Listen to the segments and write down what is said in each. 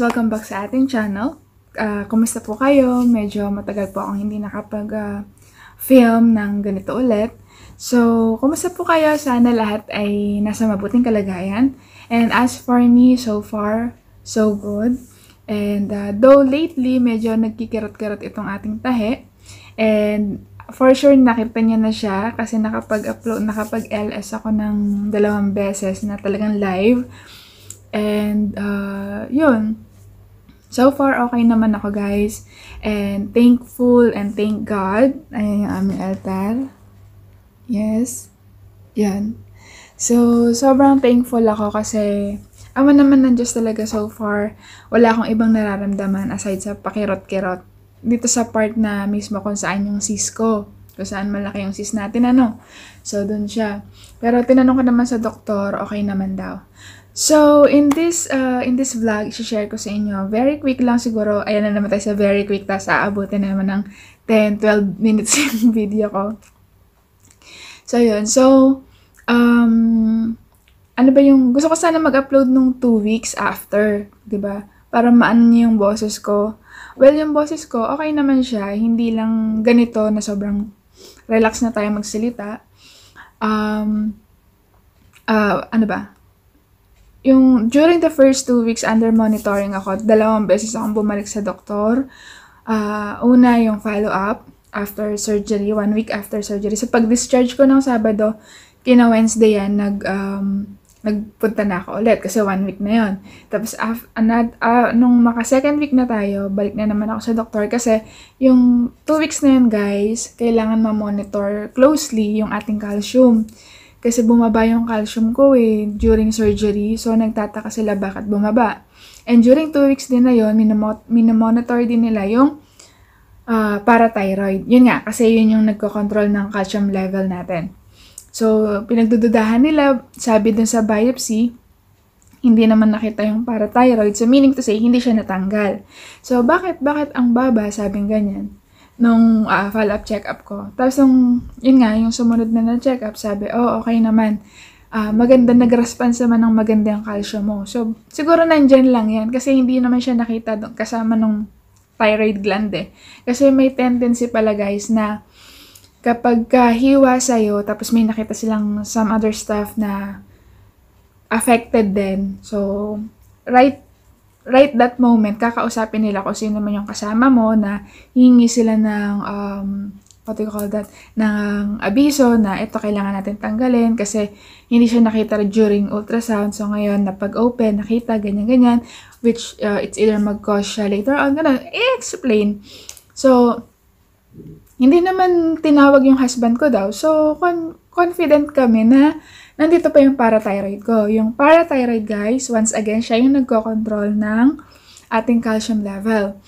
Welcome back sa ating channel. Uh, kumusta po kayo? Medyo matagal po akong hindi nakapag-film ah, uh, ng ganito ulit. So, kumusta po kayo? Sana lahat ay nasa mabuting kalagayan. And as for me, so far, so good. And uh, though lately, medyo nagkikirot-kirot itong ating tahe. And for sure, nakita niya na siya kasi nakapag-upload, nakapag-LS ako ng dalawang beses na talagang live. And, uh, yun. So far, okay naman ako guys. And thankful and thank God. Ayan yung aming altar. Yes. Yan. So, sobrang thankful ako kasi ama naman ng Diyos talaga so far. Wala akong ibang nararamdaman aside sa pakirot-kirot. Dito sa part na mismo kung saan yung sis ko. Kung saan malaki yung sis natin, ano. So, dun siya. Pero tinanong ko naman sa doktor, okay naman daw. So, in this uh, in this vlog, share ko sa inyo. Very quick lang siguro. Ayan na naman tayo sa very quick. Tapos aabutin naman ng 10-12 minutes yung video ko. So, yun. So, um, ano ba yung... Gusto ko sana mag-upload nung 2 weeks after. ba diba? Para maano niyo yung boses ko. Well, yung boses ko, okay naman siya. Hindi lang ganito na sobrang relax na tayo magsalita. Um, uh, ano ba? yung during the first two weeks under monitoring ako, dalawang beses akong bumalik sa doktor. Uh, una, yung follow-up after surgery, one week after surgery. So, pag-discharge ko ng Sabado, kina Wednesday yan, nag, um, nagpunta na ako ulit kasi one week na yon. Tapos, af, anad, uh, nung maka second week na tayo, balik na naman ako sa doktor kasi yung two weeks na yun, guys, kailangan ma-monitor closely yung ating calcium. Kasi bumaba yung calcium ko eh during surgery. So, nagtataka sila bakit bumaba. And during 2 weeks din na yun, minamot- minamonitor din nila yung uh, parathyroid. Yun nga, kasi yun yung nagko-control ng calcium level natin. So, pinagdududahan nila, sabi dun sa biopsy, hindi naman nakita yung parathyroid. So, meaning to say, hindi siya natanggal. So, bakit, bakit ang baba, sabing ganyan? nung uh, follow-up check-up ko. Tapos yung, yun nga, yung sumunod na na check-up, sabi, oh, okay naman. Uh, maganda, nag-response naman ng maganda yung calcium mo. So, siguro nandyan lang yan kasi hindi naman siya nakita doon kasama nung thyroid gland eh. Kasi may tendency pala guys na kapag kahiwa sa'yo, tapos may nakita silang some other stuff na affected din. So, right right that moment, kakausapin nila kung sino man yung kasama mo na hihingi sila ng, um, what do you call that, ng abiso na ito kailangan natin tanggalin kasi hindi siya nakita during ultrasound. So ngayon, napag-open, nakita, ganyan-ganyan, which uh, it's either mag-cause siya later on, ganun, i-explain. So, hindi naman tinawag yung husband ko daw. So, con- confident kami na Nandito pa yung parathyroid ko. Yung parathyroid guys, once again, siya yung nagko-control ng ating calcium level.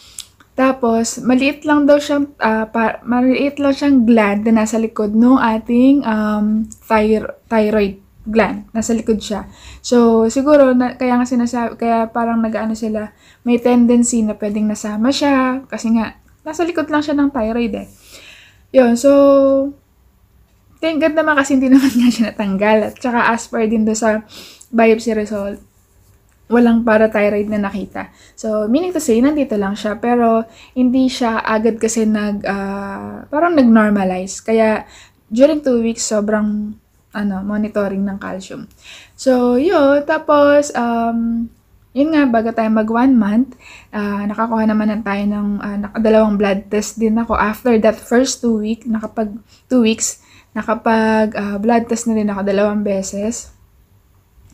Tapos, maliit lang daw siyang, uh, pa, maliit lang siyang gland na nasa likod ng ating um, thyro- thyroid gland. Nasa likod siya. So, siguro, na, kaya nga sinasabi, kaya parang nag-ano sila, may tendency na pwedeng nasama siya. Kasi nga, nasa likod lang siya ng thyroid eh. Yun, so, Thank God naman kasi hindi naman nga siya natanggal. At saka as per din do sa biopsy result, walang para thyroid na nakita. So, meaning to say, nandito lang siya. Pero, hindi siya agad kasi nag, uh, parang nag-normalize. Kaya, during two weeks, sobrang ano, monitoring ng calcium. So, yun. Tapos, um, yun nga, bago tayo mag one month, uh, nakakuha naman na tayo ng uh, ah, dalawang blood test din ako. After that first two week, nakapag two weeks, Nakapag uh, blood test na rin ako dalawang beses.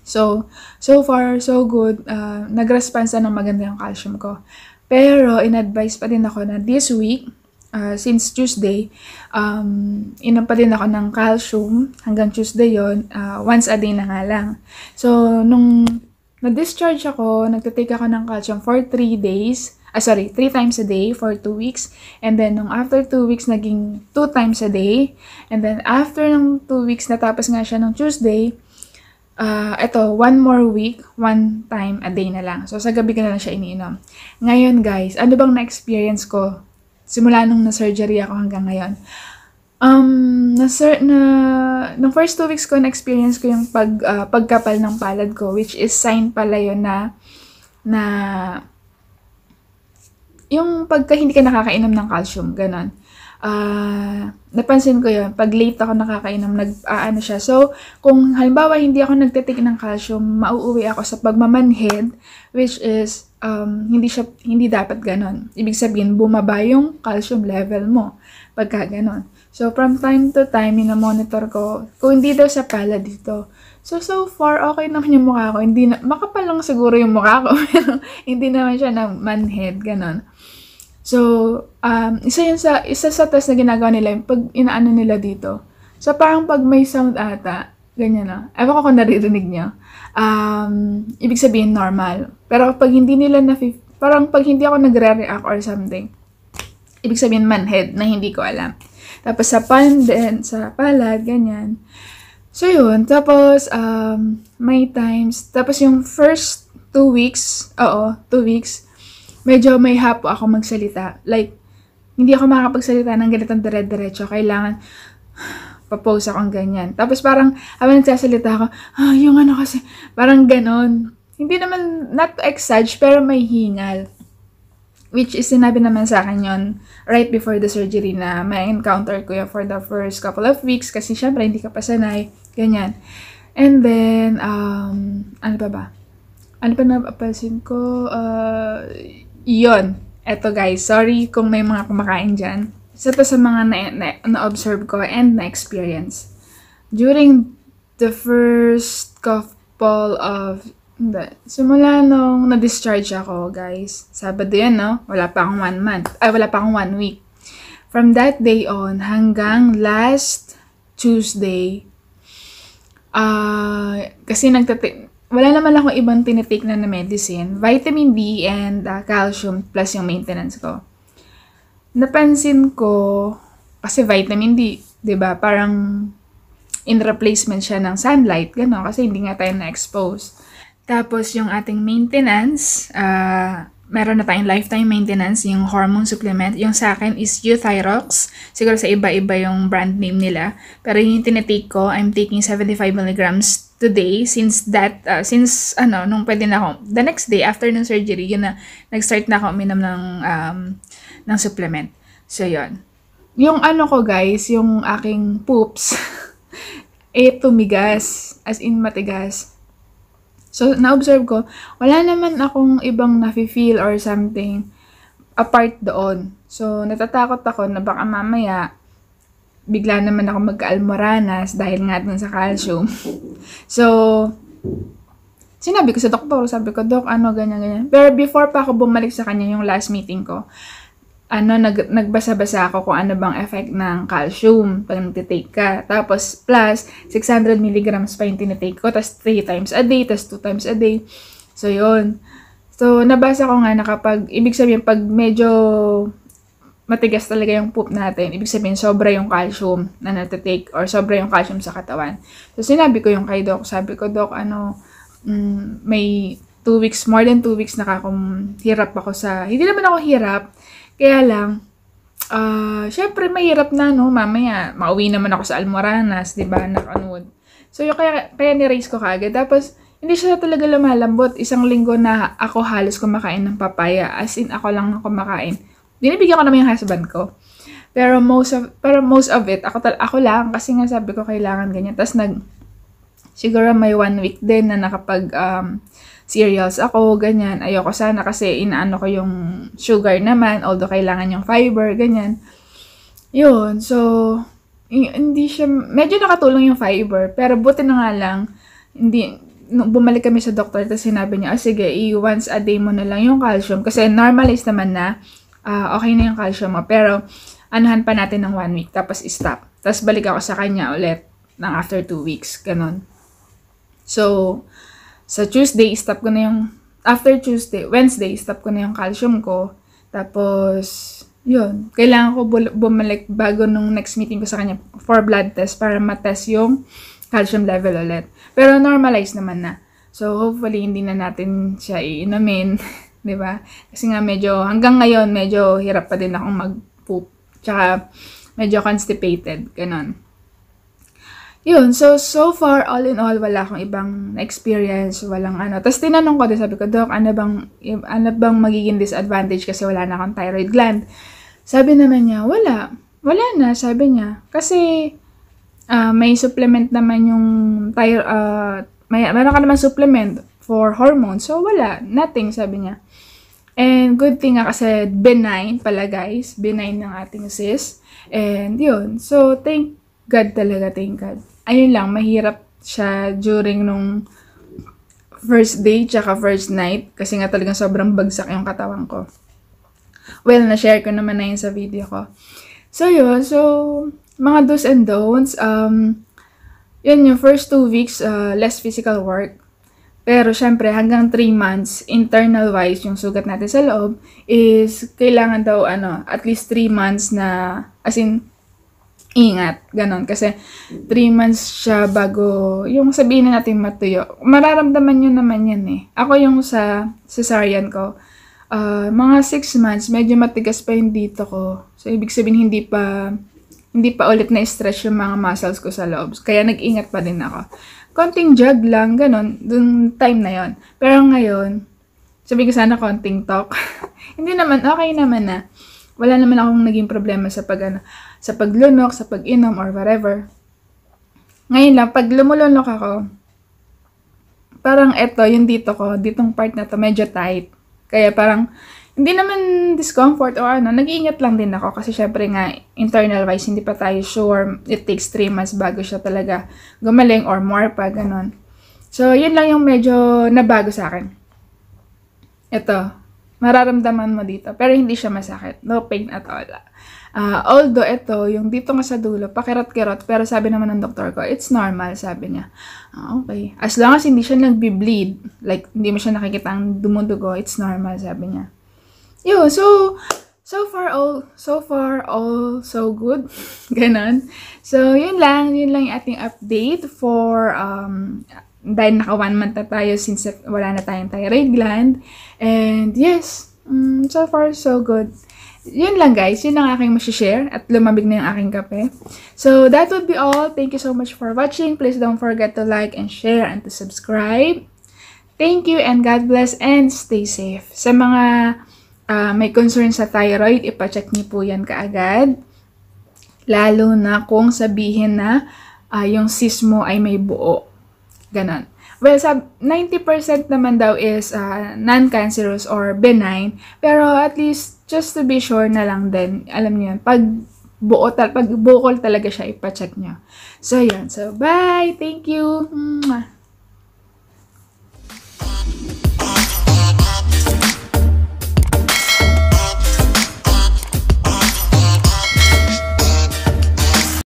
So, so far, so good. Uh, ah, nag-responsa ng maganda yung calcium ko. Pero, in-advise pa din ako na this week, uh, since Tuesday, um, inom pa din ako ng calcium hanggang Tuesday yon uh, once a day na nga lang. So, nung na-discharge ako, nagtatake ako ng calcium for 3 days ah sorry, 3 times a day for 2 weeks. And then, nung after 2 weeks, naging 2 times a day. And then, after ng 2 weeks, natapos nga siya nung Tuesday, uh, ah, ito, one more week, one time a day na lang. So, sa gabi ka na lang siya iniinom. Ngayon, guys, ano bang na-experience ko simula nung na-surgery ako hanggang ngayon? Um, na, sir, na, nung first two weeks ko, na-experience ko yung pag, uh, pagkapal ng palad ko, which is sign pala yun na, na yung pagka hindi ka nakakainom ng calcium, ganun. Uh, ah, napansin ko yun, pag late ako nakakainom, nag, uh, siya. So, kung halimbawa hindi ako nagtitik ng calcium, mauuwi ako sa pagmamanhid, which is, um, hindi, siya, hindi dapat ganun. Ibig sabihin, bumaba yung calcium level mo pagka ganun. So, from time to time, monitor ko, kung hindi daw sa pala dito, So, so far, okay naman yung mukha ko. Hindi na, makapal lang siguro yung mukha ko, hindi naman siya na manhead, ganun. So, um, isa, yun sa, isa sa test na ginagawa nila yung pag inaano nila dito. So, parang pag may sound ata, ganyan na. Ewan ko kung naririnig niya. Um, ibig sabihin normal. Pero pag hindi nila na, parang pag hindi ako nagre-react or something, ibig sabihin manhead na hindi ko alam. Tapos sa palm din, sa palad, ganyan. So yun, tapos um, may times, tapos yung first two weeks, oo, two weeks, medyo may hapo ako magsalita. Like, hindi ako makakapagsalita ng ganitong dire-diretso. Kailangan, papose akong ganyan. Tapos parang, habang nagsasalita ako, ah, yung ano kasi, parang ganon. Hindi naman, not to exage, pero may hingal. Which is sinabi naman sa akin yon right before the surgery na may encounter ko yun for the first couple of weeks kasi syempre hindi ka pa sanay, ganyan. And then, um, ano pa ba? Ano pa napapansin ko? Uh, iyon. Eto guys, sorry kung may mga kumakain dyan. Isa to sa mga na-observe na, na, ko and na-experience. During the first cough ball of The, Simula nung na-discharge ako, guys. Sabado yan, no? Wala pa akong one month. Ay, wala pa akong one week. From that day on, hanggang last Tuesday, ah, uh, kasi nagtati- wala naman akong ibang tinitake na medicine. Vitamin B and uh, calcium plus yung maintenance ko. Napansin ko, kasi vitamin D, di ba parang in replacement siya ng sunlight, gano'n, kasi hindi nga tayo na-expose. Tapos yung ating maintenance, uh, meron na tayong lifetime maintenance, yung hormone supplement. Yung sa akin is Euthyrox. Siguro sa iba-iba yung brand name nila. Pero yung tinitake ko, I'm taking 75 milligrams the day since that uh, since ano nung pwede na ako the next day after ng surgery yun na nag-start na ako uminom ng um, ng supplement so yun yung ano ko guys yung aking poops eh tumigas as in matigas so na-observe ko wala naman akong ibang nafi-feel or something apart doon so natatakot ako na baka mamaya bigla naman ako magka-almoranas dahil nga dun sa calcium. so, sinabi ko sa doktor, sabi ko, Dok, ano, ganyan, ganyan. Pero before pa ako bumalik sa kanya yung last meeting ko, ano, nag, nagbasa-basa ako kung ano bang effect ng calcium pag nagtitake ka. Tapos, plus, 600 mg pa yung tinitake ko, tapos 3 times a day, tapos 2 times a day. So, yun. So, nabasa ko nga na kapag, ibig sabihin, pag medyo matigas talaga yung poop natin. Ibig sabihin, sobra yung calcium na natatake or sobra yung calcium sa katawan. So, sinabi ko yung kay Doc. Sabi ko, Doc, ano, mm, may two weeks, more than two weeks na nakakum, hirap ako sa, hindi naman ako hirap, kaya lang, uh, syempre may hirap na, no, mamaya, mauwi naman ako sa Almoranas, di ba, nakanood. So, yung kaya, kaya ni-raise ko kaagad. Tapos, hindi siya talaga lumalambot. Isang linggo na ako halos kumakain ng papaya. As in, ako lang na kumakain binibigyan ko naman yung husband ko. Pero most of, pero most of it, ako, tal- ako lang, kasi nga sabi ko kailangan ganyan. Tapos nag, siguro may one week din na nakapag um, cereals ako, ganyan. Ayoko sana kasi inaano ko yung sugar naman, although kailangan yung fiber, ganyan. Yun, so, hindi siya, medyo nakatulong yung fiber, pero buti na nga lang, hindi, nung bumalik kami sa doktor, tapos sinabi niya, oh, sige, i once a day mo na lang yung calcium. Kasi normalized naman na uh, okay na yung calcium mo. Pero, anuhan pa natin ng one week, tapos stop. Tapos balik ako sa kanya ulit ng after two weeks, ganun. So, sa Tuesday, stop ko na yung, after Tuesday, Wednesday, stop ko na yung calcium ko. Tapos, yun, kailangan ko bumalik bago nung next meeting ko sa kanya for blood test para matest yung calcium level ulit. Pero normalize naman na. So, hopefully, hindi na natin siya iinumin. 'di ba? Kasi nga medyo hanggang ngayon medyo hirap pa din akong mag-poop. Tsaka medyo constipated, ganun. Yun, so so far all in all wala akong ibang experience, walang ano. Tapos tinanong ko din sabi ko, "Doc, ano bang ano bang magiging disadvantage kasi wala na akong thyroid gland?" Sabi naman niya, "Wala. Wala na," sabi niya. Kasi uh, may supplement naman yung thyroid uh, ah, may meron ka naman supplement for hormones. So, wala. Nothing, sabi niya. And good thing nga kasi benign pala guys. Benign ng ating sis. And yun. So, thank God talaga. Thank God. Ayun lang, mahirap siya during nung first day tsaka first night. Kasi nga talagang sobrang bagsak yung katawan ko. Well, na-share ko naman na yun sa video ko. So, yun. So, mga do's and don'ts. Um, yun yung first two weeks, uh, less physical work pero syempre, hanggang 3 months, internal-wise, yung sugat natin sa loob, is kailangan daw, ano, at least 3 months na, as in, ingat, ganon. Kasi 3 months siya bago, yung sabihin na natin matuyo. Mararamdaman nyo naman yan eh. Ako yung sa cesarean ko, uh, mga 6 months, medyo matigas pa yung dito ko. So, ibig sabihin, hindi pa, hindi pa ulit na-stretch yung mga muscles ko sa loob. Kaya nag-ingat pa din ako konting jog lang, ganun, dun time na yon Pero ngayon, sabi ko sana konting talk. Hindi naman, okay naman na. Wala naman akong naging problema sa pag, ano, sa paglunok, sa pag-inom, or whatever. Ngayon lang, pag lumulunok ako, parang eto, yung dito ko, ditong part na to, medyo tight. Kaya parang, hindi naman discomfort o ano, nag-iingat lang din ako kasi syempre nga internal wise hindi pa tayo sure it takes 3 months bago siya talaga gumaling or more pa ganun. So, yun lang yung medyo nabago sa akin. Ito, mararamdaman mo dito pero hindi siya masakit. No pain at all. Uh, although ito, yung dito nga sa dulo, pakirot-kirot, pero sabi naman ng doktor ko, it's normal, sabi niya. Uh, okay. As long as hindi siya nagbi-bleed, like hindi mo siya nakikita ang dumudugo, it's normal, sabi niya. Yun, so, so far all, so far all so good. Ganon. So, yun lang, yun lang yung ating update for, um, dahil naka one month na tayo since wala na tayong thyroid gland. And yes, um, so far so good. Yun lang guys, yun ang aking share at lumamig na yung aking kape. So, that would be all. Thank you so much for watching. Please don't forget to like and share and to subscribe. Thank you and God bless and stay safe. Sa mga uh, may concern sa thyroid, ipacheck niyo po yan kaagad. Lalo na kung sabihin na uh, yung cyst mo ay may buo. Ganon. Well, sab 90% naman daw is uh, non-cancerous or benign. Pero at least, just to be sure na lang din, alam niyo yan, pag buo tal pag bukol talaga siya ipacheck niya. So yan. So bye. Thank you. Mwah.